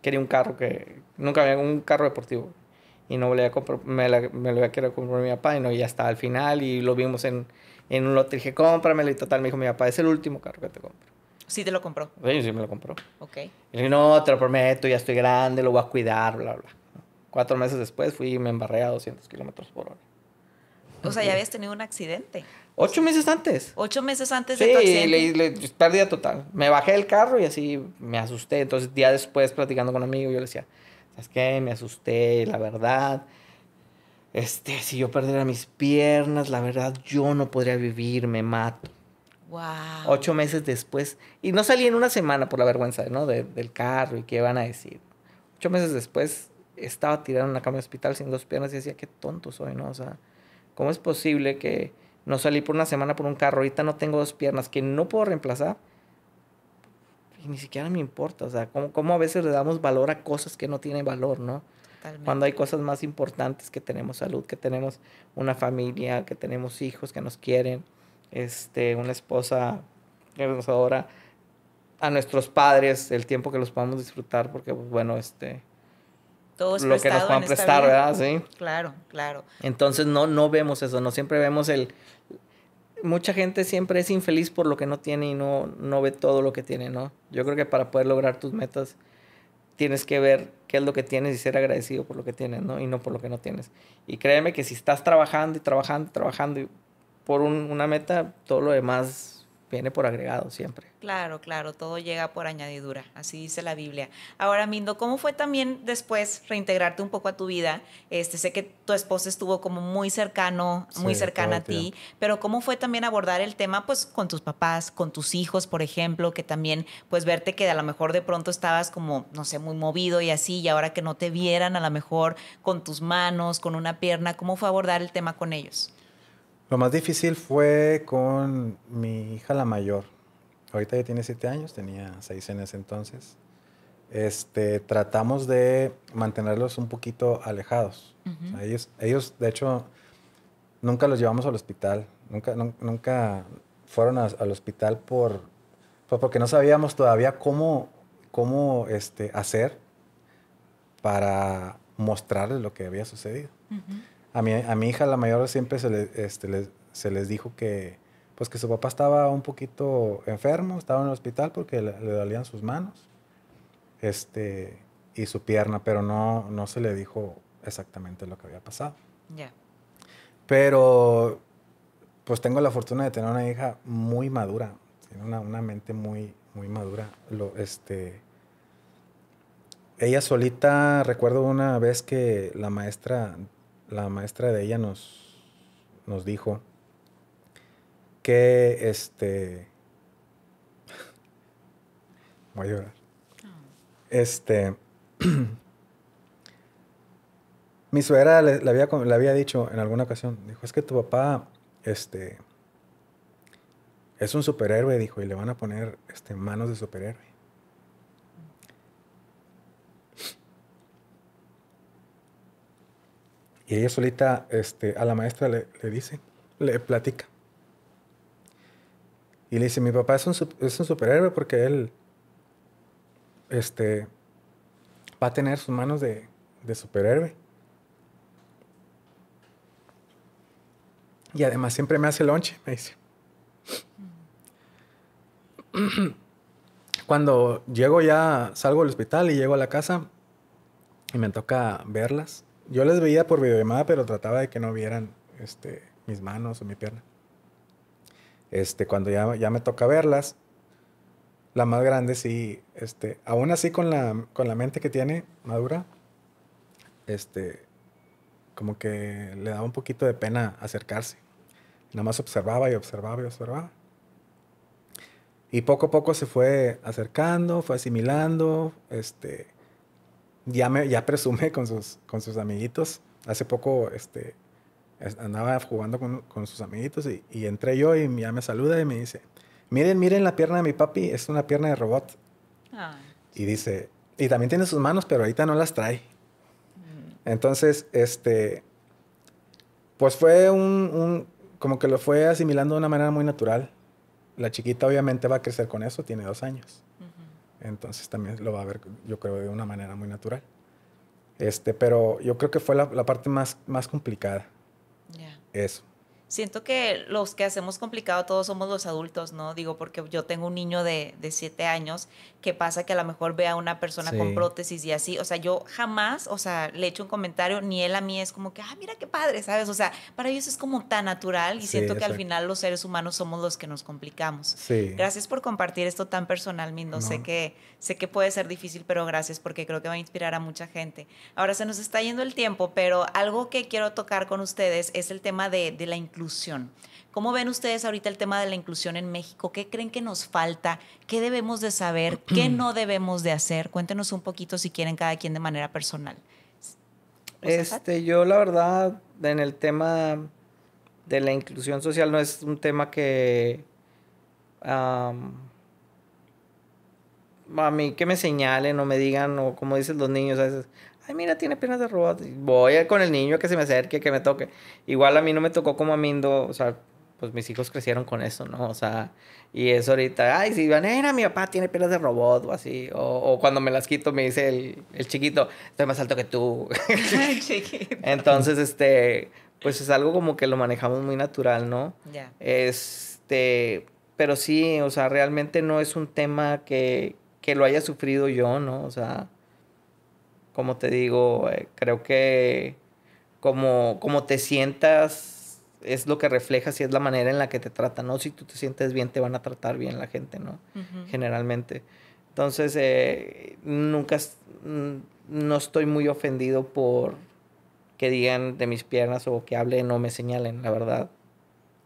quería un carro que, nunca había un carro deportivo y no me, me, lo voy a querer comprar a mi papá. Y no, ya estaba al final y lo vimos en, en un lote. Dije, cómpramelo y total. Me dijo mi papá, es el último carro que te compro. Sí, te lo compró. Sí, sí, me lo compró. Ok. Y dije, no, te lo prometo, ya estoy grande, lo voy a cuidar, bla, bla. Cuatro meses después fui y me embarré a 200 kilómetros por hora. O sea, ya habías tenido un accidente. Ocho meses antes. Ocho meses antes de tu accidente. Le, pérdida total. Me bajé del carro y así me asusté. Entonces, día después, platicando con un amigo, yo le decía, es que me asusté, la verdad. Este, si yo perdiera mis piernas, la verdad, yo no podría vivir, me mato. Wow. Ocho meses después, y no salí en una semana por la vergüenza, ¿no? del carro y qué van a decir. Ocho meses después estaba tirado en una cama de hospital sin dos piernas y decía, qué tonto soy, ¿no? O sea, ¿cómo es posible que no salí por una semana por un carro, ahorita no tengo dos piernas que no puedo reemplazar? y ni siquiera me importa. O sea, ¿cómo, cómo a veces le damos valor a cosas que no tienen valor, ¿no? Totalmente. Cuando hay cosas más importantes, que tenemos salud, que tenemos una familia, que tenemos hijos que nos quieren, este, una esposa que nos adora, a nuestros padres, el tiempo que los podamos disfrutar, porque, pues, bueno, este... Todo es lo que nos puedan prestar, ¿verdad? Sí. Claro, claro. Entonces no, no vemos eso, no siempre vemos el, mucha gente siempre es infeliz por lo que no tiene y no, no ve todo lo que tiene, ¿no? Yo creo que para poder lograr tus metas tienes que ver qué es lo que tienes y ser agradecido por lo que tienes, ¿no? Y no por lo que no tienes. Y créeme que si estás trabajando y trabajando y trabajando por una meta, todo lo demás viene por agregado siempre. Claro, claro, todo llega por añadidura, así dice la Biblia. Ahora, Mindo, ¿cómo fue también después reintegrarte un poco a tu vida? Este, sé que tu esposa estuvo como muy cercano, muy cercana a ti, pero ¿cómo fue también abordar el tema pues con tus papás, con tus hijos, por ejemplo, que también pues verte que a lo mejor de pronto estabas como, no sé, muy movido y así, y ahora que no te vieran a lo mejor con tus manos, con una pierna, ¿cómo fue abordar el tema con ellos? Lo más difícil fue con mi hija la mayor. Ahorita ya tiene siete años, tenía seis en ese entonces. Este, tratamos de mantenerlos un poquito alejados. ellos, ellos, de hecho, nunca los llevamos al hospital, nunca, nunca fueron al hospital por, pues porque no sabíamos todavía cómo, cómo este, hacer para mostrarles lo que había sucedido a mi, hija, la mayor, siempre se, les, este, se les dijo que, pues que su papá estaba un poquito enfermo, estaba en el hospital porque le, dolían sus manos este, y su pierna, pero no, no se le dijo exactamente lo que había pasado. Ya. Pero, pues tengo la fortuna de tener una hija muy madura, tiene una, mente muy, muy madura. Lo, este, ella solita, recuerdo una vez que la maestra la maestra de ella nos, nos dijo que este. (laughs) Voy a llorar. Este. (clears throat) mi suegra le, había, dicho en alguna ocasión, dijo, es que tu papá, este, es un superhéroe, dijo, y le van a poner este, manos de superhéroe. Y ella solita este, a la maestra le, dice, le platica. Y le dice, mi papá es un, superhéroe porque él este, va a tener sus manos de, de superhéroe. Y además siempre me hace lonche, me dice. (clears throat) Cuando llego ya, salgo del hospital y llego a la casa y me toca verlas. Yo les veía por videollamada, pero trataba de que no vieran este, mis manos o mi pierna. Este, cuando ya, ya me toca verlas, la más grande sí, este, aún así con la, con la mente que tiene madura, este, como que le daba un poquito de pena acercarse. Nada más observaba y observaba y observaba. Y poco a poco se fue acercando, fue asimilando, este, ya, presume con sus, con sus amiguitos. Hace poco este, andaba jugando con, sus amiguitos y, entré yo y ya me saluda y me dice, miren, miren la pierna de mi papi, es una pierna de robot. Ah. Y dice, y también tiene sus manos, pero ahorita no las trae. Mm. Entonces, este, pues fue un, como que lo fue asimilando de una manera muy natural. La chiquita obviamente va a crecer con eso, tiene dos años. Mm. Entonces también lo va a ver, yo creo, de una manera muy natural. Este, pero yo creo que fue la, parte más, más complicada. Eso siento que los que hacemos complicado todos somos los adultos, ¿no? Digo, porque yo tengo un niño de, siete años que pasa que a lo mejor ve a una persona con prótesis y así. O sea, yo jamás, o sea, le echo un comentario, ni él a mí es como que, ah, mira qué padre, ¿sabes? O sea, para ellos es como tan natural y siento que al final los seres humanos somos los que nos complicamos. Sí. Gracias por compartir esto tan personal, Mindo. Sé, que, sé que puede ser difícil, pero gracias porque creo que va a inspirar a mucha gente. Ahora se nos está yendo el tiempo, pero algo que quiero tocar con ustedes es el tema de, de la inclusión inclusión. ¿Cómo ven ustedes ahorita el tema de la inclusión en México? ¿Qué creen que nos falta? ¿Qué debemos de saber? (clears throat) ¿Qué no debemos de hacer? Cuéntenos un poquito si quieren cada quien de manera personal. Este, yo la verdad en el tema de la inclusión social no es un tema que a mí que me señalen o me digan o como dicen los niños a veces, mira, tiene piernas de robot. Voy con el niño que se me acerque, que me toque. Igual a mí no me tocó como a Mindo, o sea, pues mis hijos crecieron con eso, ¿no? O sea, y eso ahorita, ay, si van, era mi papá tiene piernas de robot o así. O, cuando me las quito me dice el, chiquito, estoy más alto que tú. (laughs) (laughs) Entonces, este, pues es algo como que lo manejamos muy natural, ¿no? Este, pero sí, o sea, realmente no es un tema que, que lo haya sufrido yo, ¿no? O sea, como te digo, eh, creo que como, como te sientas es lo que refleja si es la manera en la que te tratan, ¿no? Si tú te sientes bien, te van a tratar bien la gente, ¿no? Generalmente. Entonces, eh, nunca, mm, no estoy muy ofendido por que digan de mis piernas o que hablen o me señalen, la verdad.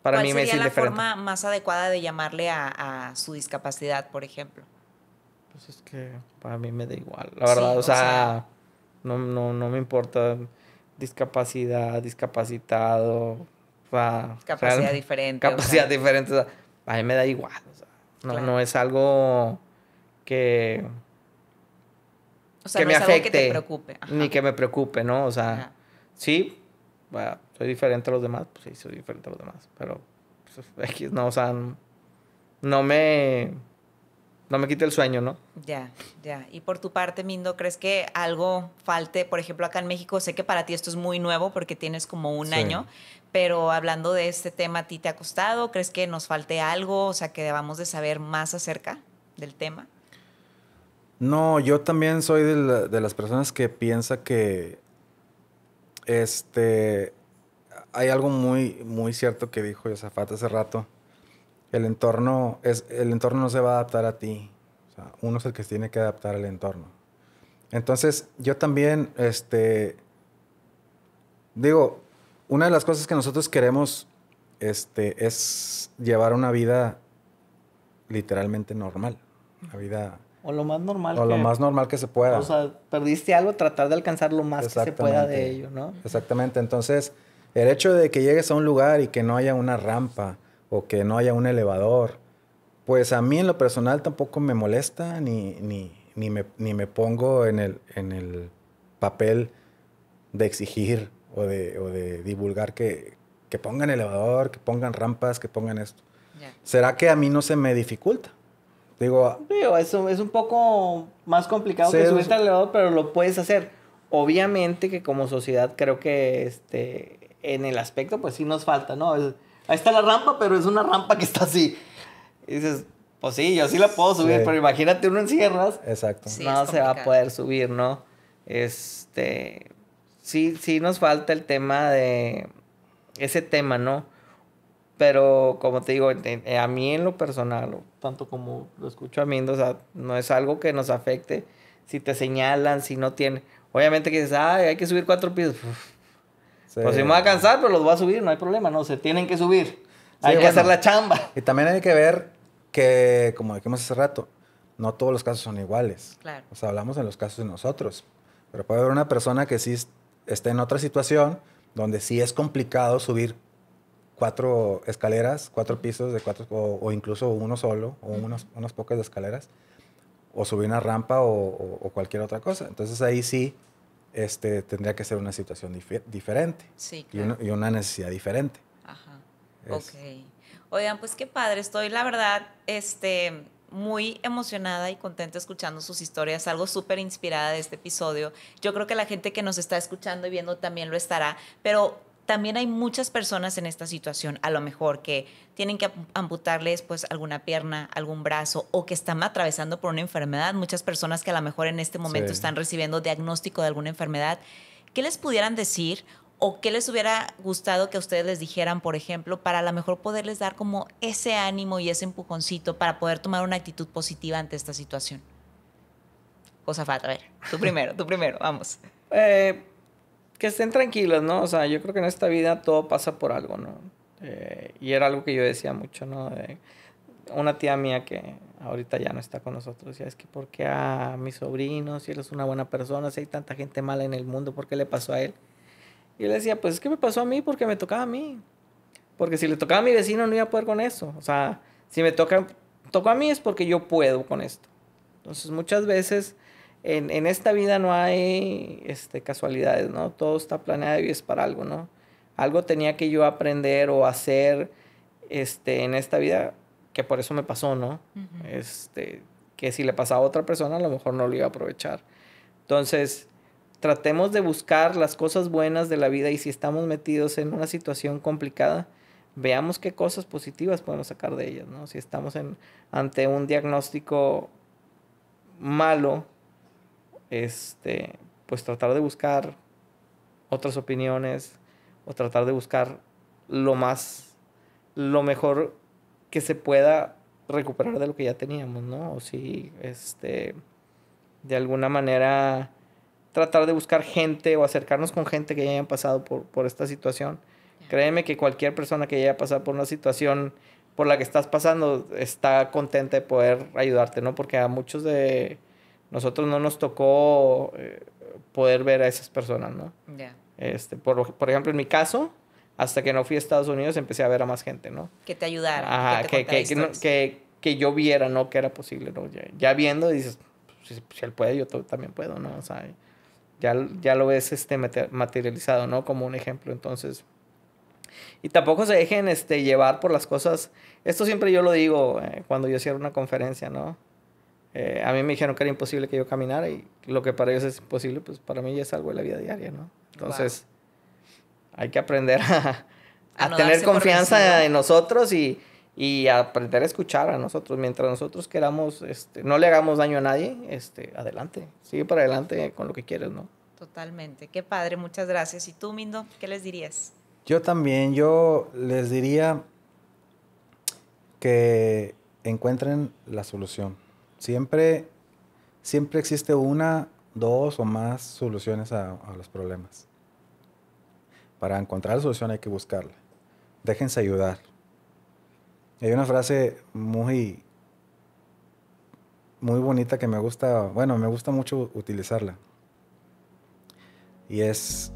Para mí me es la forma más adecuada de llamarle a, su discapacidad, por ejemplo? Pues es que para mí me da igual, la verdad. o sea no, no, no me importa discapacidad, discapacitado. capacidad diferente. Capacidad diferente. a mí me da igual. no, es algo que. O sea, que me afecte. que preocupe. Ni que me preocupe, ¿no? O sea, sí, soy diferente a los demás, pues sí, soy diferente a los demás. Pero, pues, no, o sea, no me no me quite el sueño, ¿no? Ya, ya. Y por tu parte, Mindo, ¿crees que algo falte? Por ejemplo, acá en México, sé que para ti esto es muy nuevo porque tienes como un año, pero hablando de este tema, ¿a ti te ha costado? ¿Crees que nos falte algo? O sea, que debamos de saber más acerca del tema. No, yo también soy de, las personas que piensa que este, hay algo muy, muy cierto que dijo Yosafat hace rato, el entorno, es, el entorno no se va a adaptar a ti. uno es el que tiene que adaptar al entorno. Entonces, yo también, este, digo, una de las cosas que nosotros queremos este, es llevar una vida literalmente normal. la vida... O lo más normal. que, lo más normal que se pueda. O sea, perdiste algo, tratar de alcanzar lo más que se pueda de ello, ¿no? Exactamente. Entonces, el hecho de que llegues a un lugar y que no haya una rampa, que no haya un elevador, pues a mí en lo personal tampoco me molesta ni, ni, me, pongo en el, en el, papel de exigir o de, divulgar que, que, pongan elevador, que pongan rampas, que pongan esto. ¿Será que a mí no se me dificulta? Digo, ah, es, un poco más complicado que subirte al elevador, pero lo puedes hacer. Obviamente que como sociedad creo que este, en el aspecto pues sí nos falta, ¿no? Ahí está la rampa, pero es una rampa que está así. Y dices, pues sí, yo sí la puedo subir, pero imagínate uno en sierras. Exacto. no se va a poder subir, ¿no? Este. Sí, sí nos falta el tema de. Ese tema, ¿no? Pero como te digo, eh, a mí en lo personal, tanto como lo escucho a mí, o no es algo que nos afecte. Si te señalan, si no tiene Obviamente que dices, ah, hay que subir cuatro pisos. Pues si me va a cansar, pero los voy a subir, no hay problema, no, se tienen que subir. hay que hacer la chamba. Y también hay que ver que, como dijimos hace rato, no todos los casos son iguales. Claro. O sea, hablamos en los casos de nosotros. Pero puede haber una persona que sí está en otra situación donde sí es complicado subir cuatro escaleras, cuatro pisos de cuatro, o, incluso uno solo, o unos, unas pocas escaleras, o subir una rampa o cualquier otra cosa. Entonces ahí sí este, tendría que ser una situación diferente y, una, necesidad diferente. Ajá. Ok. Oigan, pues qué padre, estoy la verdad este, muy emocionada y contenta escuchando sus historias, algo súper inspirada de este episodio. Yo creo que la gente que nos está escuchando y viendo también lo estará, pero también hay muchas personas en esta situación, a lo mejor que tienen que amputarles pues alguna pierna, algún brazo o que están atravesando por una enfermedad. Muchas personas que a lo mejor en este momento están recibiendo diagnóstico de alguna enfermedad. ¿Qué les pudieran decir o qué les hubiera gustado que ustedes les dijeran, por ejemplo, para a lo mejor poderles dar como ese ánimo y ese empujoncito para poder tomar una actitud positiva ante esta situación? cosa fatal. a ver, tú primero, tú primero, vamos. Eh, que estén tranquilos, ¿no? O sea, yo creo que en esta vida todo pasa por algo, ¿no? y era algo que yo decía mucho, ¿no? una tía mía que ahorita ya no está con nosotros, ya es que ¿por qué a mi sobrino, si él es una buena persona, si hay tanta gente mala en el mundo, ¿por qué le pasó a él? Y yo le decía, pues es que me pasó a mí porque me tocaba a mí. Porque si le tocaba a mi vecino no iba a poder con eso. O sea, si me toca, a mí es porque yo puedo con esto. Entonces muchas veces en, en esta vida no hay este, casualidades, ¿no? Todo está planeado y es para algo, ¿no? algo tenía que yo aprender o hacer este, en esta vida, que por eso me pasó, ¿no? este, que si le pasaba a otra persona, a lo mejor no lo iba a aprovechar. Entonces, tratemos de buscar las cosas buenas de la vida y si estamos metidos en una situación complicada, veamos qué cosas positivas podemos sacar de ellas, ¿no? Si estamos en, ante un diagnóstico malo, este, pues tratar de buscar otras opiniones, o tratar de buscar lo más, lo mejor que se pueda recuperar de lo que ya teníamos, ¿no? O si, este, de alguna manera, tratar de buscar gente o acercarnos con gente que ya hayan pasado por, por esta situación. Créeme que cualquier persona que haya pasado por una situación por la que estás pasando está contenta de poder ayudarte, ¿no? Porque a muchos de nosotros no nos tocó eh, poder ver a esas personas, ¿no? Ya. Este, por, por ejemplo, en mi caso, hasta que no fui a Estados Unidos empecé a ver a más gente, ¿no? Que te ayudara. que, que, que, que, yo viera, ¿no? Que era posible, ¿no? Ya, viendo dices, pues, si, él puede, yo también puedo, ¿no? O sea, ya, ya lo ves este, materializado, ¿no? Como un ejemplo, entonces. Y tampoco se dejen este, llevar por las cosas. Esto siempre yo lo digo eh, cuando yo cierro una conferencia, ¿no? Eh, a mí me dijeron que era imposible que yo caminara y lo que para ellos es imposible, pues para mí ya es algo de la vida diaria, ¿no? Entonces, hay que aprender a, tener confianza en nosotros y, aprender a escuchar a nosotros. Mientras nosotros queramos, este, no le hagamos daño a nadie, este, adelante, sigue para adelante con lo que quieres, ¿no? Totalmente, qué padre, muchas gracias. ¿Y tú, Mindo, qué les dirías? Yo también, yo les diría que encuentren la solución. Siempre, siempre existe una, dos o más soluciones a, los problemas. Para encontrar la solución hay que buscarla. Déjense ayudar. Hay una frase muy, muy bonita que me gusta, bueno, me gusta mucho utilizarla. Y es,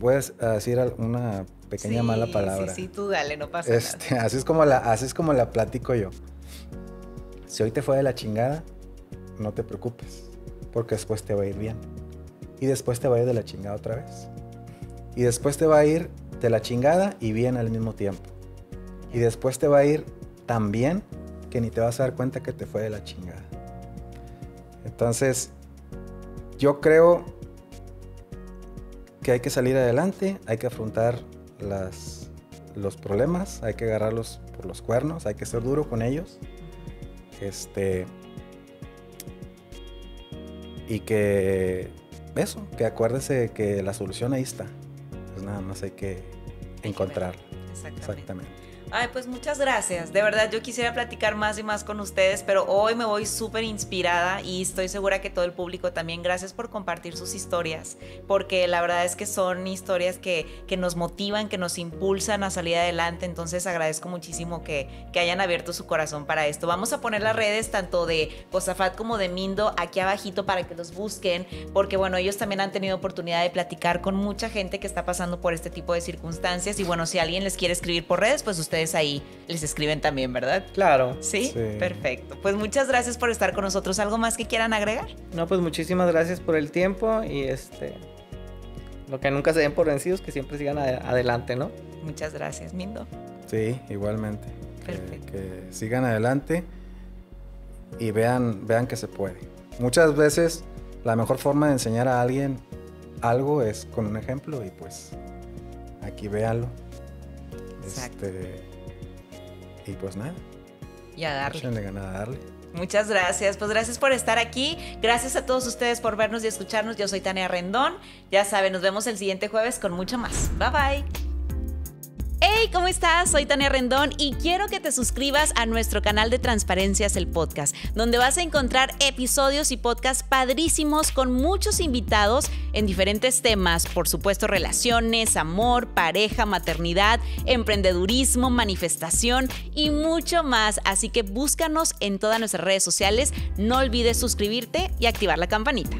voy a ah, decir una pequeña mala palabra. Sí, sí, tú dale, no pasa este, nada. Así es, como la, así es como la platico yo. Si hoy te fue de la chingada, no te preocupes, porque después te va a ir bien. Y después te va a ir de la chingada otra vez. Y después te va a ir de la chingada y bien al mismo tiempo. Y después te va a ir tan bien que ni te vas a dar cuenta que te fue de la chingada. Entonces, yo creo que hay que salir adelante, hay que afrontar los problemas, hay que agarrarlos por los cuernos, hay que ser duro con ellos este. Y que. Eso, que acuérdese que la solución ahí está. Pues nada más hay que encontrarla. Exactamente. Ay, pues muchas gracias. De verdad, yo quisiera platicar más y más con ustedes, pero hoy me voy súper inspirada y estoy segura que todo el público también. Gracias por compartir sus historias, porque la verdad es que son historias que, que nos motivan, que nos impulsan a salir adelante. Entonces agradezco muchísimo que, que hayan abierto su corazón para esto. Vamos a poner las redes tanto de Cosafat como de Mindo aquí abajito para que los busquen, porque bueno, ellos también han tenido oportunidad de platicar con mucha gente que está pasando por este tipo de circunstancias. Y bueno, si alguien les quiere escribir por redes, pues ustedes ahí les escriben también, ¿verdad? Claro. ¿Sí? Perfecto. Pues muchas gracias por estar con nosotros. ¿Algo más que quieran agregar? No, pues muchísimas gracias por el tiempo y este lo que nunca se den por vencidos, que siempre sigan adelante, ¿no? Muchas gracias, Mindo. Sí, igualmente. Perfecto. Que, sigan adelante y vean, vean que se puede. Muchas veces la mejor forma de enseñar a alguien algo es con un ejemplo y pues aquí véalo. Exacto. Este, y pues nada. Y a darle. darle. Muchas gracias. Pues gracias por estar aquí. Gracias a todos ustedes por vernos y escucharnos. Yo soy Tania Rendón. Ya saben, nos vemos el siguiente jueves con mucho más. Bye bye. Hey, ¿cómo estás? Soy Tania Rendón y quiero que te suscribas a nuestro canal de Transparencias el Podcast, donde vas a encontrar episodios y podcasts padrísimos con muchos invitados en diferentes temas, por supuesto relaciones, amor, pareja, maternidad, emprendedurismo, manifestación y mucho más. Así que búscanos en todas nuestras redes sociales, no olvides suscribirte y activar la campanita.